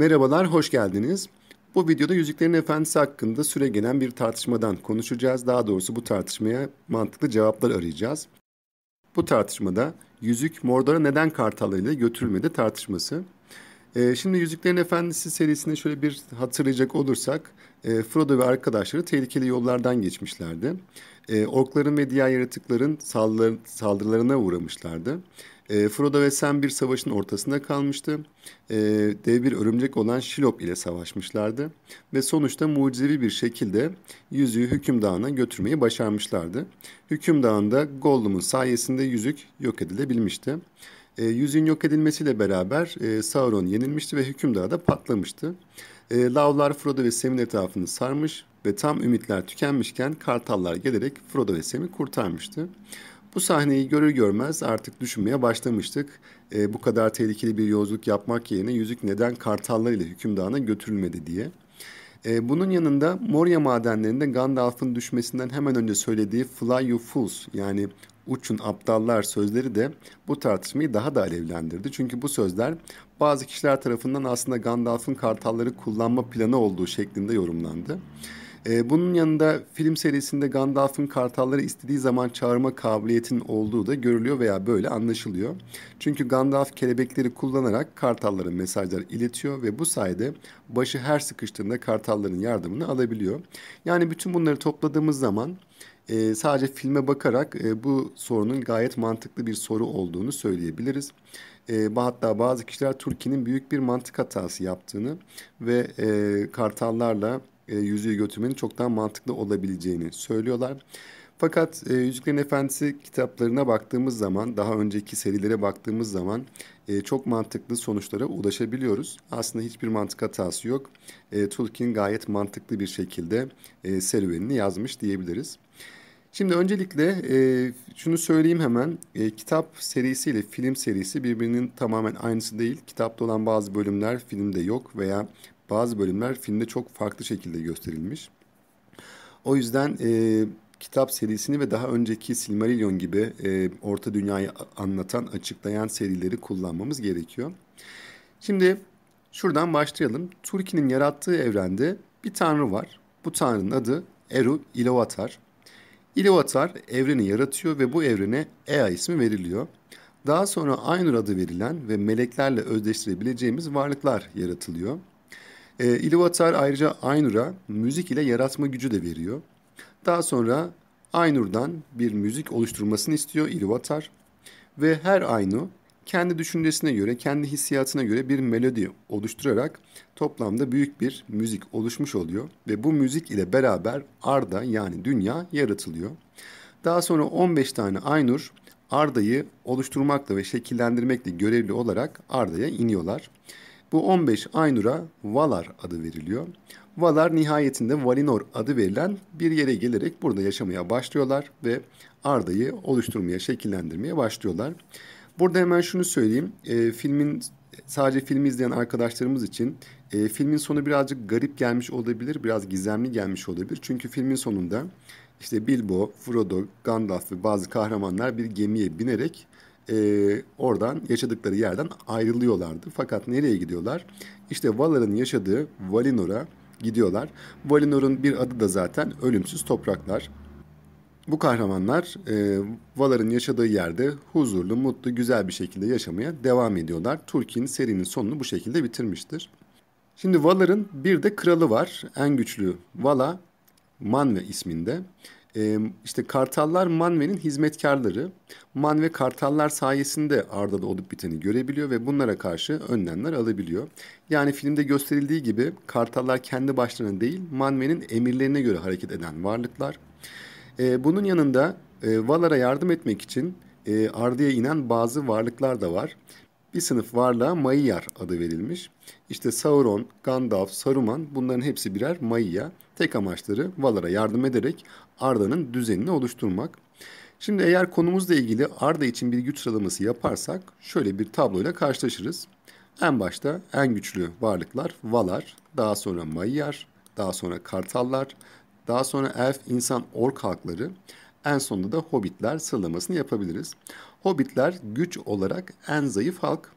Merhabalar, hoş geldiniz. Bu videoda Yüzüklerin Efendisi hakkında süre gelen bir tartışmadan konuşacağız. Daha doğrusu bu tartışmaya mantıklı cevaplar arayacağız. Bu tartışmada yüzük Mordor'a neden kartalıyla götürülmedi tartışması. E, şimdi Yüzüklerin Efendisi serisini şöyle bir hatırlayacak olursak e, Frodo ve arkadaşları tehlikeli yollardan geçmişlerdi. E, orkların ve diğer yaratıkların saldırı, saldırılarına uğramışlardı. E, Frodo ve Sam bir savaşın ortasında kalmıştı. E, dev bir örümcek olan Şilop ile savaşmışlardı. Ve sonuçta mucizevi bir şekilde yüzüğü hükümdağına götürmeyi başarmışlardı. Hükümdağında Gollum'un sayesinde yüzük yok edilebilmişti e, yüzüğün yok edilmesiyle beraber e, Sauron yenilmişti ve hükümdara da patlamıştı. E, Lavlar Frodo ve Sam'in etrafını sarmış ve tam ümitler tükenmişken kartallar gelerek Frodo ve Sam'i kurtarmıştı. Bu sahneyi görür görmez artık düşünmeye başlamıştık. E, bu kadar tehlikeli bir yolculuk yapmak yerine yüzük neden kartallar ile hükümdana götürülmedi diye. E, bunun yanında Moria madenlerinde Gandalf'ın düşmesinden hemen önce söylediği Fly You Fools yani uçun aptallar sözleri de bu tartışmayı daha da alevlendirdi. Çünkü bu sözler bazı kişiler tarafından aslında Gandalf'ın kartalları kullanma planı olduğu şeklinde yorumlandı. Ee, bunun yanında film serisinde Gandalf'ın kartalları istediği zaman çağırma kabiliyetinin olduğu da görülüyor veya böyle anlaşılıyor. Çünkü Gandalf kelebekleri kullanarak kartalların mesajlar iletiyor ve bu sayede başı her sıkıştığında kartalların yardımını alabiliyor. Yani bütün bunları topladığımız zaman e, sadece filme bakarak e, bu sorunun gayet mantıklı bir soru olduğunu söyleyebiliriz. E, hatta bazı kişiler Türkiye'nin büyük bir mantık hatası yaptığını ve e, kartallarla e, yüzüğü götürmenin çok daha mantıklı olabileceğini söylüyorlar. Fakat e, Yüzüklerin Efendisi kitaplarına baktığımız zaman, daha önceki serilere baktığımız zaman e, çok mantıklı sonuçlara ulaşabiliyoruz. Aslında hiçbir mantık hatası yok. E, Tolkien gayet mantıklı bir şekilde e, serüvenini yazmış diyebiliriz. Şimdi öncelikle e, şunu söyleyeyim hemen. E, kitap serisiyle film serisi birbirinin tamamen aynısı değil. Kitapta olan bazı bölümler filmde yok veya bazı bölümler filmde çok farklı şekilde gösterilmiş. O yüzden e, kitap serisini ve daha önceki Silmarillion gibi e, Orta Dünya'yı anlatan, açıklayan serileri kullanmamız gerekiyor. Şimdi şuradan başlayalım. Turki'nin yarattığı evrende bir tanrı var. Bu tanrının adı Eru Ilovatar. İlvatar evreni yaratıyor ve bu evrene Ea ismi veriliyor. Daha sonra Aynur adı verilen ve meleklerle özdeştirebileceğimiz varlıklar yaratılıyor. E, ee, İlvatar ayrıca Aynur'a müzik ile yaratma gücü de veriyor. Daha sonra Aynur'dan bir müzik oluşturmasını istiyor İlvatar. Ve her Aynu kendi düşüncesine göre, kendi hissiyatına göre bir melodi oluşturarak toplamda büyük bir müzik oluşmuş oluyor ve bu müzik ile beraber Arda yani dünya yaratılıyor. Daha sonra 15 tane Aynur Arda'yı oluşturmakla ve şekillendirmekle görevli olarak Arda'ya iniyorlar. Bu 15 Aynur'a Valar adı veriliyor. Valar nihayetinde Valinor adı verilen bir yere gelerek burada yaşamaya başlıyorlar ve Arda'yı oluşturmaya, şekillendirmeye başlıyorlar. Burada hemen şunu söyleyeyim. E, filmin sadece filmi izleyen arkadaşlarımız için e, filmin sonu birazcık garip gelmiş olabilir, biraz gizemli gelmiş olabilir. Çünkü filmin sonunda işte Bilbo, Frodo, Gandalf ve bazı kahramanlar bir gemiye binerek e, oradan yaşadıkları yerden ayrılıyorlardı. Fakat nereye gidiyorlar? İşte Valar'ın yaşadığı Valinor'a gidiyorlar. Valinor'un bir adı da zaten ölümsüz topraklar. Bu kahramanlar e, Valar'ın yaşadığı yerde huzurlu, mutlu, güzel bir şekilde yaşamaya devam ediyorlar. Tolkien serinin sonunu bu şekilde bitirmiştir. Şimdi Valar'ın bir de kralı var. En güçlü Vala Manve isminde. E, işte kartallar Manve'nin hizmetkarları. Manve kartallar sayesinde Arda'da olup biteni görebiliyor ve bunlara karşı önlemler alabiliyor. Yani filmde gösterildiği gibi kartallar kendi başlarına değil Manve'nin emirlerine göre hareket eden varlıklar. E, bunun yanında e, Valar'a yardım etmek için e, ardıya inen bazı varlıklar da var. Bir sınıf varlığa Maiyar adı verilmiş. İşte Sauron, Gandalf, Saruman bunların hepsi birer Maiya. Tek amaçları Valar'a yardım ederek Arda'nın düzenini oluşturmak. Şimdi eğer konumuzla ilgili Arda için bir güç sıralaması yaparsak şöyle bir tabloyla karşılaşırız. En başta en güçlü varlıklar Valar, daha sonra Maiyar, daha sonra Kartallar, daha sonra elf, insan, ork halkları. En sonunda da hobbitler sıralamasını yapabiliriz. Hobbitler güç olarak en zayıf halk.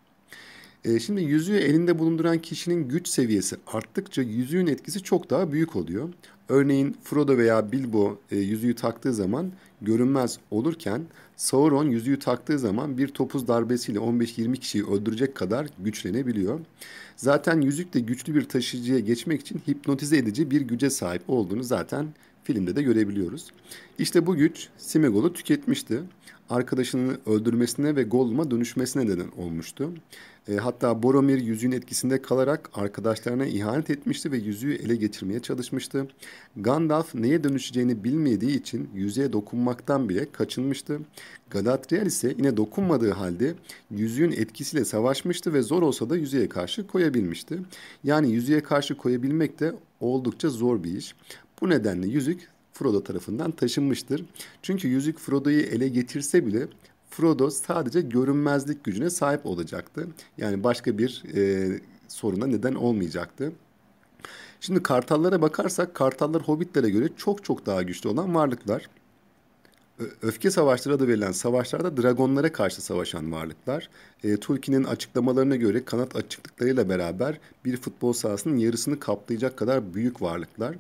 E, şimdi yüzüğü elinde bulunduran kişinin güç seviyesi arttıkça yüzüğün etkisi çok daha büyük oluyor. Örneğin Frodo veya Bilbo e, yüzüğü taktığı zaman görünmez olurken Sauron yüzüğü taktığı zaman bir topuz darbesiyle 15-20 kişiyi öldürecek kadar güçlenebiliyor. Zaten yüzük de güçlü bir taşıyıcıya geçmek için hipnotize edici bir güce sahip olduğunu zaten filmde de görebiliyoruz. İşte bu güç Simegol'u tüketmişti. Arkadaşını öldürmesine ve Gollum'a dönüşmesine neden olmuştu. E, hatta Boromir yüzüğün etkisinde kalarak arkadaşlarına ihanet etmişti ve yüzüğü ele geçirmeye çalışmıştı. Gandalf neye dönüşeceğini bilmediği için yüzüğe dokunmaktan bile kaçınmıştı. Galadriel ise yine dokunmadığı halde yüzüğün etkisiyle savaşmıştı ve zor olsa da yüzüğe karşı koyabilmişti. Yani yüzüğe karşı koyabilmek de oldukça zor bir iş. Bu nedenle yüzük Frodo tarafından taşınmıştır. Çünkü yüzük Frodo'yu ele getirse bile Frodo sadece görünmezlik gücüne sahip olacaktı. Yani başka bir e, soruna neden olmayacaktı. Şimdi kartallara bakarsak kartallar hobbitlere göre çok çok daha güçlü olan varlıklar. Öfke savaşları adı verilen savaşlarda dragonlara karşı savaşan varlıklar. E, Tulki'nin açıklamalarına göre kanat açıklıklarıyla beraber bir futbol sahasının yarısını kaplayacak kadar büyük varlıklar.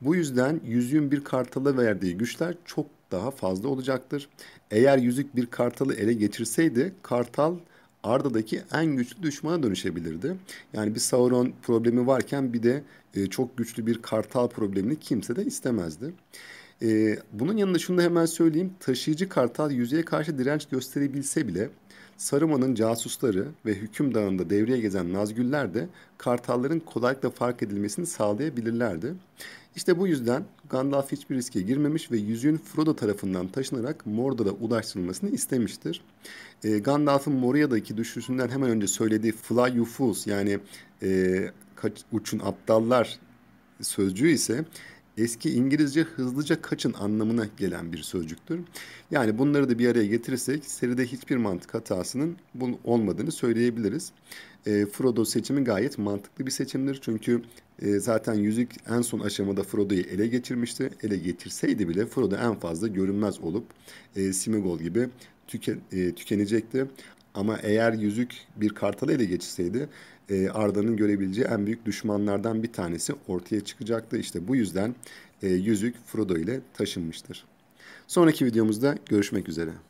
Bu yüzden yüzüğün bir kartala verdiği güçler çok daha fazla olacaktır. Eğer yüzük bir kartalı ele geçirseydi kartal Arda'daki en güçlü düşmana dönüşebilirdi. Yani bir Sauron problemi varken bir de e, çok güçlü bir kartal problemini kimse de istemezdi. E, bunun yanında şunu da hemen söyleyeyim. Taşıyıcı kartal yüzeye karşı direnç gösterebilse bile Saruman'ın casusları ve hükümdarında devreye gezen Nazgüller de kartalların kolaylıkla fark edilmesini sağlayabilirlerdi. İşte bu yüzden Gandalf hiçbir riske girmemiş ve yüzüğün Frodo tarafından taşınarak Mordor'a ulaştırılmasını istemiştir. E, Gandalf'ın Moria'daki düşüşünden hemen önce söylediği Fly You Fools yani e, kaç, uçun aptallar sözcüğü ise eski İngilizce hızlıca kaçın anlamına gelen bir sözcüktür. Yani bunları da bir araya getirirsek seride hiçbir mantık hatasının olmadığını söyleyebiliriz. E, Frodo seçimi gayet mantıklı bir seçimdir. Çünkü e, zaten yüzük en son aşamada Frodo'yu ele geçirmişti. Ele geçirseydi bile Frodo en fazla görünmez olup e, Simigol gibi tüke, e, tükenecekti. Ama eğer yüzük bir kartal ile geçseydi e, Arda'nın görebileceği en büyük düşmanlardan bir tanesi ortaya çıkacaktı. İşte bu yüzden e, yüzük Frodo ile taşınmıştır. Sonraki videomuzda görüşmek üzere.